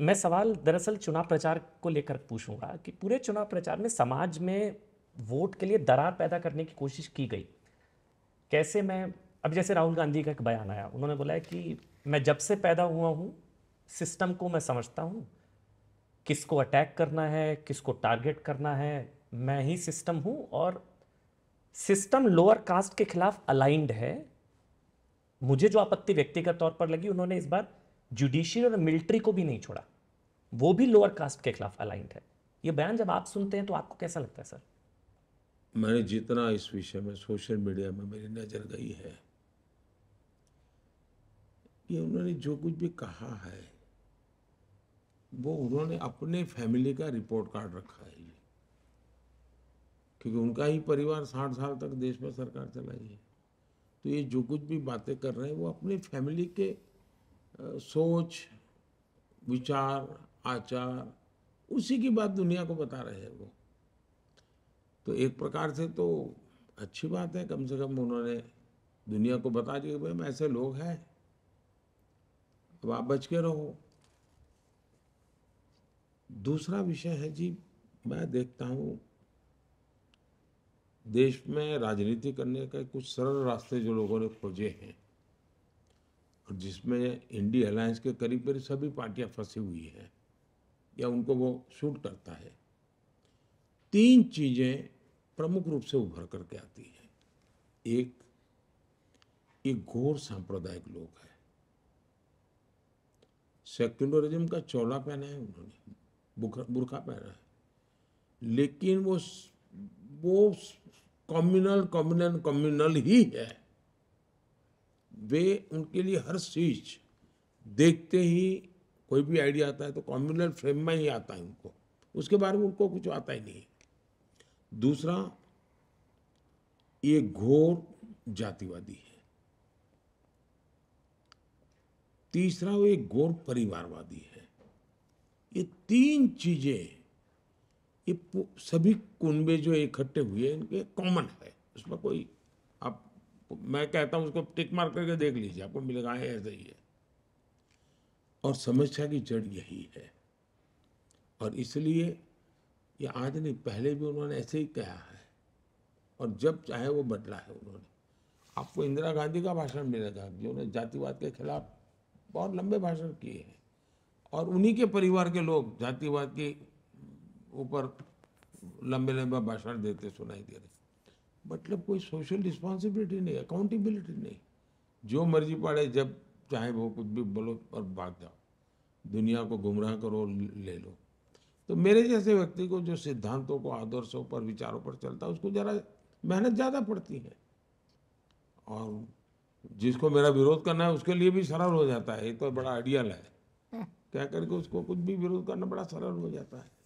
मैं सवाल दरअसल चुनाव प्रचार को लेकर पूछूंगा कि पूरे चुनाव प्रचार में समाज में वोट के लिए दरार पैदा करने की कोशिश की गई कैसे मैं अब जैसे राहुल गांधी का एक बयान आया उन्होंने बोला है कि मैं जब से पैदा हुआ हूँ सिस्टम को मैं समझता हूँ किसको अटैक करना है किसको टारगेट करना है मैं ही सिस्टम हूँ और सिस्टम लोअर कास्ट के खिलाफ अलाइंड है मुझे जो आपत्ति व्यक्तिगत तौर पर लगी उन्होंने इस बार जुडिशियर और मिलिट्री को भी नहीं छोड़ा वो भी लोअर कास्ट के खिलाफ अलाइंट है ये बयान जब आप सुनते हैं तो आपको कैसा लगता है सर मैंने जितना इस विषय में सोशल मीडिया में मेरी नज़र गई है ये उन्होंने जो कुछ भी कहा है वो उन्होंने अपने फैमिली का रिपोर्ट कार्ड रखा है क्योंकि उनका ही परिवार साठ साल तक देश में सरकार चलाई है तो ये जो कुछ भी बातें कर रहे हैं वो अपने फैमिली के सोच विचार आचार उसी की बात दुनिया को बता रहे हैं वो तो एक प्रकार से तो अच्छी बात है कम से कम उन्होंने दुनिया को बता दिया भाई मैं ऐसे लोग हैं अब आप बच के रहो दूसरा विषय है जी मैं देखता हूँ देश में राजनीति करने के कुछ सरल रास्ते जो लोगों ने खोजे हैं और जिसमें इंडी अलायंस के करीब करीब सभी पार्टियां फंसी हुई हैं या उनको वो सूट करता है तीन चीज़ें प्रमुख रूप से उभर करके आती हैं एक एक घोर सांप्रदायिक लोग है सेक्युलरिज्म का चौला पहना है उन्होंने बुरखा पहना है लेकिन वो वो कम्युनल कम्युनल कम्युनल ही है वे उनके लिए हर चीज देखते ही कोई भी आइडिया आता है तो कॉम्यूनल फ्रेम में ही आता है उनको उसके बारे में उनको कुछ आता ही नहीं दूसरा ये घोर जातिवादी है तीसरा वो एक घोर परिवारवादी है ये तीन चीजें ये सभी कुनबे जो इकट्ठे हुए इनके कॉमन है उसमें कोई आप मैं कहता हूँ उसको टिक मार करके देख लीजिए आपको मिलेगा ऐसा ही है और समस्या की जड़ यही है और इसलिए ये आज नहीं पहले भी उन्होंने ऐसे ही कहा है और जब चाहे वो बदला है उन्होंने आपको इंदिरा गांधी का भाषण मिलेगा जिन्होंने जातिवाद के खिलाफ बहुत लंबे भाषण किए हैं और उन्हीं के परिवार के लोग जातिवाद के ऊपर लंबे लंबे भाषण देते सुनाई दे रहे मतलब कोई सोशल रिस्पॉन्सिबिलिटी नहीं अकाउंटेबिलिटी नहीं जो मर्जी पड़े जब चाहे वो कुछ भी बोलो और भाग जाओ दुनिया को गुमराह करो ले लो तो मेरे जैसे व्यक्ति को जो सिद्धांतों को आदर्शों पर विचारों पर चलता है उसको ज़रा मेहनत ज़्यादा पड़ती है और जिसको मेरा विरोध करना है उसके लिए भी सरल हो जाता है ये तो बड़ा आइडियल है हाँ। क्या करके उसको कुछ भी विरोध करना बड़ा सरल हो जाता है